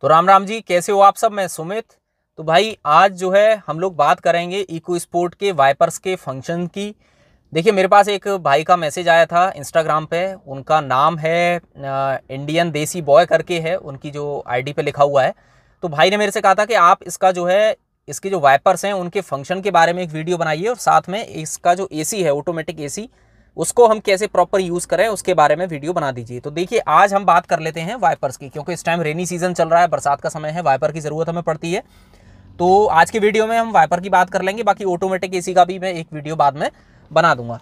तो राम राम जी कैसे हो आप सब मैं सुमित तो भाई आज जो है हम लोग बात करेंगे इको स्पोर्ट के वाइपर्स के फंक्शन की देखिए मेरे पास एक भाई का मैसेज आया था इंस्टाग्राम पे उनका नाम है इंडियन देसी बॉय करके है उनकी जो आईडी पे लिखा हुआ है तो भाई ने मेरे से कहा था कि आप इसका जो है इसके जो वाइपर्स हैं उनके फंक्शन के बारे में एक वीडियो बनाइए और साथ में इसका जो ए है ऑटोमेटिक ए उसको हम कैसे प्रॉपर यूज़ करें उसके बारे में वीडियो बना दीजिए तो देखिए आज हम बात कर लेते हैं वाइपर्स की क्योंकि इस टाइम रेनी सीजन चल रहा है बरसात का समय है वाइपर की ज़रूरत हमें पड़ती है तो आज के वीडियो में हम वाइपर की बात कर लेंगे बाकी ऑटोमेटिक ए का भी मैं एक वीडियो बाद में बना दूंगा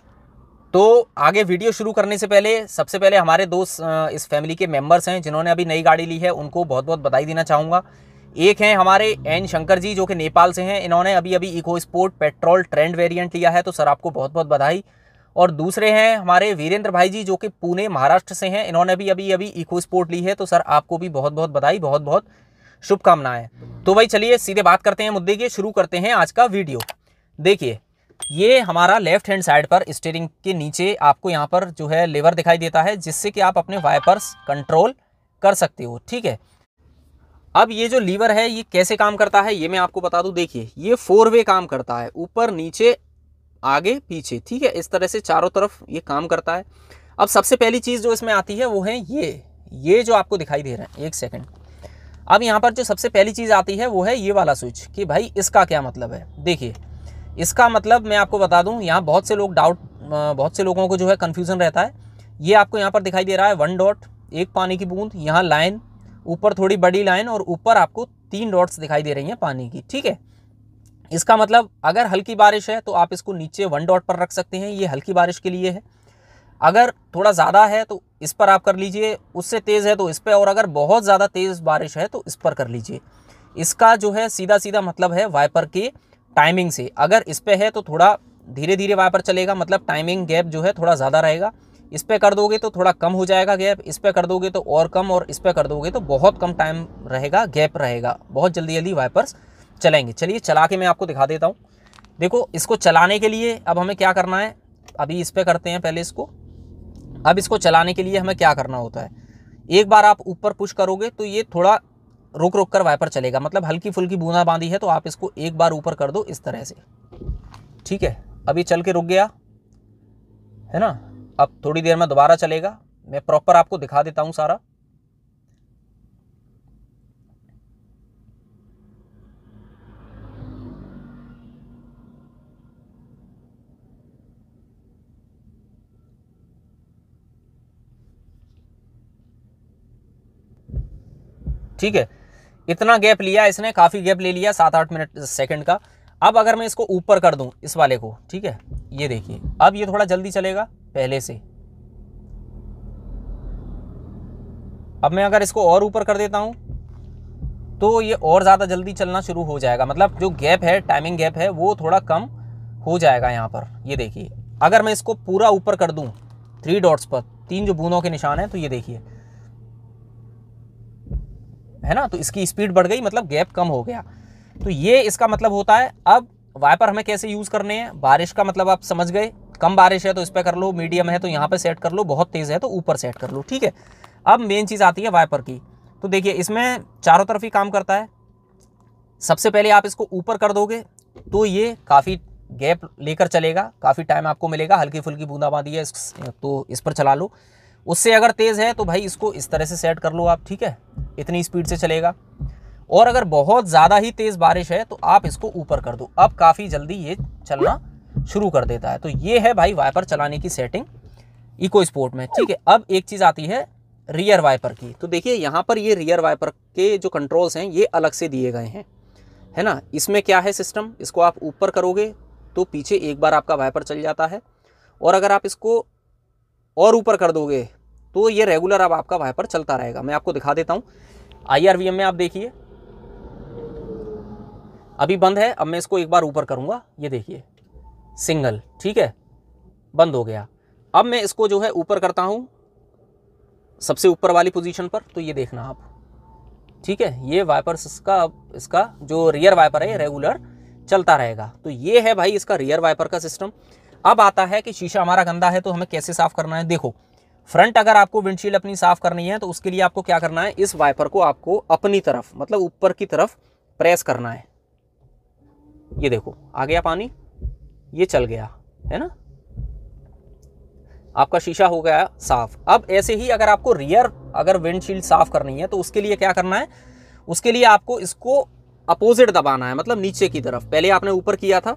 तो आगे वीडियो शुरू करने से पहले सबसे पहले हमारे दोस्त इस फैमिली के मेंबर्स हैं जिन्होंने अभी नई गाड़ी ली है उनको बहुत बहुत बधाई देना चाहूँगा एक हैं हमारे एन शंकर जी जो कि नेपाल से हैं इन्होंने अभी अभी EcoSport petrol trend variant लिया है तो सर आपको बहुत बहुत बधाई और दूसरे हैं हमारे वीरेंद्र भाई जी जो कि पुणे महाराष्ट्र से हैं इन्होंने भी अभी अभी इको स्पोर्ट ली है तो सर आपको भी बहुत बहुत बधाई बहुत बहुत शुभकामनाएं तो भाई चलिए सीधे बात करते हैं मुद्दे की शुरू करते हैं आज का वीडियो देखिए ये हमारा लेफ्ट हैंड साइड पर स्टेयरिंग के नीचे आपको यहाँ पर जो है लेवर दिखाई देता है जिससे कि आप अपने वाइपर्स कंट्रोल कर सकते हो ठीक है अब ये जो लीवर है ये कैसे काम करता है ये मैं आपको बता दूं देखिए ये फोर वे काम करता है ऊपर नीचे आगे पीछे ठीक है इस तरह से चारों तरफ ये काम करता है अब सबसे पहली चीज़ जो इसमें आती है वो है ये ये जो आपको दिखाई दे रहा है एक सेकेंड अब यहाँ पर जो सबसे पहली चीज़ आती है वो है ये वाला स्विच कि भाई इसका क्या मतलब है देखिए इसका मतलब मैं आपको बता दूँ यहाँ बहुत से लोग डाउट बहुत से लोगों को जो है कन्फ्यूज़न रहता है ये आपको यहाँ पर दिखाई दे रहा है वन डॉट एक पानी की बूंद यहाँ लाइन ऊपर थोड़ी बड़ी लाइन और ऊपर आपको तीन डॉट्स दिखाई दे रही हैं पानी की ठीक है इसका मतलब अगर हल्की बारिश है तो आप इसको नीचे वन डॉट पर रख सकते हैं ये हल्की बारिश के लिए है अगर थोड़ा ज़्यादा है तो इस पर आप कर लीजिए उससे तेज़ है तो इस पर और अगर बहुत ज़्यादा तेज़ बारिश है तो इस पर कर लीजिए इसका जो है सीधा सीधा मतलब है वाइपर के टाइमिंग से अगर इस पर है तो थोड़ा धीरे धीरे वाइपर चलेगा मतलब टाइमिंग गैप जो है थोड़ा ज़्यादा रहेगा इस पर कर दोगे तो थोड़ा कम हो जाएगा गैप इस पर कर दोगे तो और कम और इस पर कर दोगे तो बहुत कम टाइम रहेगा गैप रहेगा बहुत जल्दी जल्दी वाइपर्स चलेंगे चलिए चला के मैं आपको दिखा देता हूँ देखो इसको चलाने के लिए अब हमें क्या करना है अभी इस पर करते हैं पहले इसको अब इसको चलाने के लिए हमें क्या करना होता है एक बार आप ऊपर पुश करोगे तो ये थोड़ा रुक रुक कर वाइपर चलेगा मतलब हल्की फुल्की बूंदा बांधी है तो आप इसको एक बार ऊपर कर दो इस तरह से ठीक है अभी चल के रुक गया है ना अब थोड़ी देर में दोबारा चलेगा मैं प्रॉपर आपको दिखा देता हूँ सारा ठीक है इतना गैप लिया इसने काफ़ी गैप ले लिया सात आठ मिनट सेकंड का अब अगर मैं इसको ऊपर कर दूं इस वाले को ठीक है ये देखिए अब ये थोड़ा जल्दी चलेगा पहले से अब मैं अगर इसको और ऊपर कर देता हूँ तो ये और ज़्यादा जल्दी चलना शुरू हो जाएगा मतलब जो गैप है टाइमिंग गैप है वो थोड़ा कम हो जाएगा यहाँ पर ये देखिए अगर मैं इसको पूरा ऊपर कर दूँ थ्री डॉट्स पर तीन जो बूंदों के निशान हैं तो ये देखिए है ना तो इसकी स्पीड बढ़ गई मतलब गैप कम हो गया तो ये इसका मतलब होता है अब वाइपर हमें कैसे यूज़ करने हैं बारिश का मतलब आप समझ गए कम बारिश है तो इस पर कर लो मीडियम है तो यहाँ पर सेट कर लो बहुत तेज़ है तो ऊपर सेट कर लो ठीक है अब मेन चीज़ आती है वाइपर की तो देखिए इसमें चारों तरफ ही काम करता है सबसे पहले आप इसको ऊपर कर दोगे तो ये काफ़ी गैप लेकर चलेगा काफ़ी टाइम आपको मिलेगा हल्की फुल्की बूंदाबांदी है तो इस पर चला लो उससे अगर तेज़ है तो भाई इसको इस तरह से सेट कर लो आप ठीक है इतनी स्पीड से चलेगा और अगर बहुत ज़्यादा ही तेज़ बारिश है तो आप इसको ऊपर कर दो अब काफ़ी जल्दी ये चलना शुरू कर देता है तो ये है भाई वाइपर चलाने की सेटिंग इको स्पोर्ट में ठीक है अब एक चीज़ आती है रियर वाइपर की तो देखिए यहाँ पर ये रियर वाइपर के जो कंट्रोल्स हैं ये अलग से दिए गए हैं है ना इसमें क्या है सिस्टम इसको आप ऊपर करोगे तो पीछे एक बार आपका वाइपर चल जाता है और अगर आप इसको और ऊपर कर दोगे तो ये रेगुलर अब आपका वाइपर चलता रहेगा मैं आपको दिखा देता हूँ आई में आप देखिए अभी बंद है अब मैं इसको एक बार ऊपर करूँगा ये देखिए सिंगल ठीक है बंद हो गया अब मैं इसको जो है ऊपर करता हूँ सबसे ऊपर वाली पोजीशन पर तो ये देखना आप ठीक है ये वाइपर इसका इसका जो रियर वाइपर है ये रेगुलर चलता रहेगा तो ये है भाई इसका रियर वाइपर का सिस्टम अब आता है कि शीशा हमारा गंदा है तो हमें कैसे साफ़ करना है देखो फ्रंट अगर आपको विंडशील्ड अपनी साफ करनी है तो उसके लिए आपको क्या करना है इस वाइपर को आपको अपनी तरफ मतलब ऊपर की तरफ प्रेस करना है ये देखो आ गया पानी ये चल गया है ना आपका शीशा हो गया साफ अब ऐसे ही अगर आपको रियर अगर विंडशील्ड साफ करनी है तो उसके लिए क्या करना है उसके लिए आपको इसको अपोजिट दबाना है मतलब नीचे की तरफ पहले आपने ऊपर किया था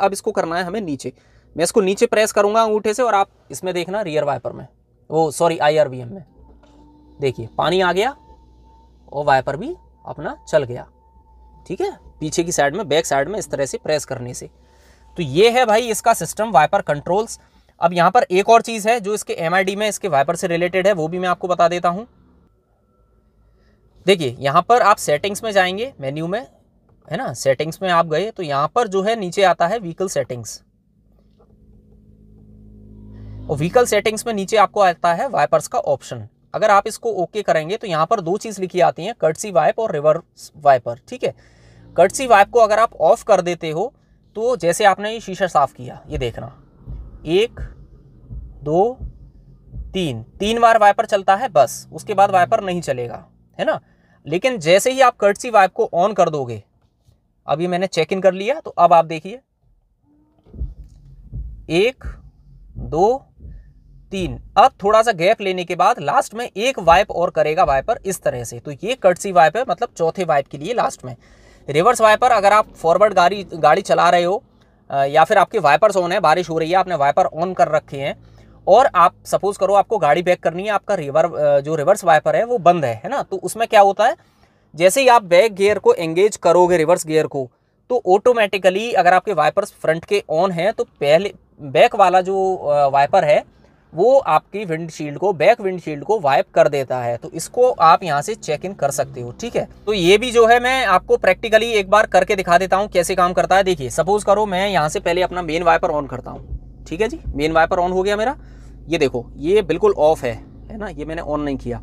अब इसको करना है हमें नीचे मैं इसको नीचे प्रेस करूंगा अंगूठे से और आप इसमें देखना रियर वाइपर में वो सॉरी आई में देखिए पानी आ गया और वाइपर भी अपना चल गया ठीक है पीछे की साइड में बैक साइड में इस तरह से प्रेस करने से तो ये है भाई इसका सिस्टम वाइपर कंट्रोल्स अब यहाँ पर एक और चीज़ है जो इसके एम में इसके वाइपर से रिलेटेड है वो भी मैं आपको बता देता हूँ देखिए यहाँ पर आप सेटिंग्स में जाएंगे मेन्यू में है ना सेटिंग्स में आप गए तो यहाँ पर जो है नीचे आता है व्हीकल सेटिंग्स और व्हीकल सेटिंग्स में नीचे आपको आता है वाइपर्स का ऑप्शन अगर आप इसको ओके okay करेंगे तो यहाँ पर दो चीज़ लिखी आती हैं कर्टसी वाइप और रिवर्स वाइपर ठीक है कर्टसी वाइप को अगर आप ऑफ कर देते हो तो जैसे आपने ये शीशा साफ किया ये देखना एक दो तीन तीन बार वाइपर चलता है बस उसके बाद वाइपर नहीं चलेगा है ना लेकिन जैसे ही आप कर्टसी वाइप को ऑन कर दोगे अभी मैंने चेक इन कर लिया तो अब आप देखिए एक दो तीन अब थोड़ा सा गैप लेने के बाद लास्ट में एक वाइप और करेगा वाइपर इस तरह से तो ये कटसी वाइप है मतलब चौथे वाइप के लिए लास्ट में रिवर्स वाइपर अगर आप फॉरवर्ड गाड़ी गाड़ी चला रहे हो या फिर आपके वाइपर्स ऑन है बारिश हो रही है आपने वाइपर ऑन कर रखे हैं और आप सपोज करो आपको गाड़ी बैक करनी है आपका रिवर जो रिवर्स वाइपर है वो बंद है है ना तो उसमें क्या होता है जैसे ही आप बैक गियर को एंगेज करोगे रिवर्स गियर को तो ऑटोमेटिकली अगर आपके वाइपर्स फ्रंट के ऑन हैं तो पहले बैक वाला जो वाइपर है वो आपकी विंडशील्ड को बैक विंडशील्ड को वाइप कर देता है तो इसको आप यहाँ से चेक इन कर सकते हो ठीक है तो ये भी जो है मैं आपको प्रैक्टिकली एक बार करके दिखा देता हूँ कैसे काम करता है देखिए सपोज करो मैं यहाँ से पहले अपना मेन वाइपर ऑन करता हूँ ठीक है जी मेन वाइपर ऑन हो गया मेरा ये देखो ये बिल्कुल ऑफ है है ना ये मैंने ऑन नहीं किया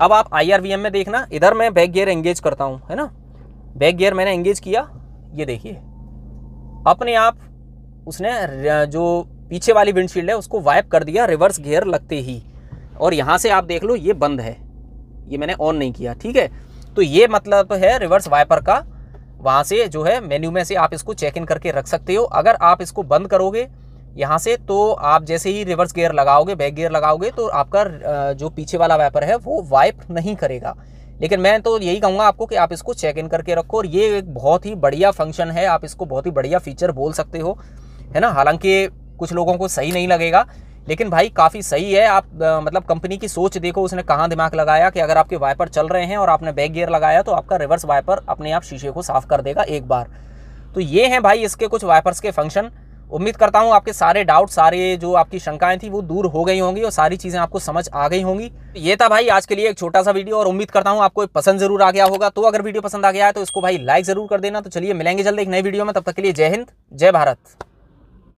अब आप आई में देखना इधर मैं बैक गेयर एंगेज करता हूँ है ना बैक गेयर मैंने एंगेज किया ये देखिए अपने आप उसने जो पीछे वाली विंडशील्ड है उसको वाइप कर दिया रिवर्स गियर लगते ही और यहाँ से आप देख लो ये बंद है ये मैंने ऑन नहीं किया ठीक है तो ये मतलब है रिवर्स वाइपर का वहाँ से जो है मेन्यू में से आप इसको चेक इन करके रख सकते हो अगर आप इसको बंद करोगे यहाँ से तो आप जैसे ही रिवर्स गियर लगाओगे बैक गियर लगाओगे तो आपका जो पीछे वाला वाइपर है वो वाइप नहीं करेगा लेकिन मैं तो यही कहूँगा आपको कि आप इसको चेक इन करके रखो और ये एक बहुत ही बढ़िया फंक्शन है आप इसको बहुत ही बढ़िया फीचर बोल सकते हो है ना हालांकि कुछ लोगों को सही नहीं लगेगा लेकिन भाई काफ़ी सही है आप आ, मतलब कंपनी की सोच देखो उसने कहाँ दिमाग लगाया कि अगर आपके वाइपर चल रहे हैं और आपने बैक गियर लगाया तो आपका रिवर्स वाइपर अपने आप शीशे को साफ कर देगा एक बार तो ये हैं भाई इसके कुछ वाइपर्स के फंक्शन उम्मीद करता हूँ आपके सारे डाउट सारे जो आपकी शंकाएं थी वो दूर हो गई होंगी और सारी चीज़ें आपको समझ आ गई होंगी ये था भाई आज के लिए एक छोटा सा वीडियो और उम्मीद करता हूँ आपको पसंद जरूर आ गया होगा तो अगर वीडियो पसंद आ गया है तो इसको भाई लाइक जरूर कर देना तो चलिए मिलेंगे जल्द एक नई वीडियो में तब तक के लिए जय हिंद जय भारत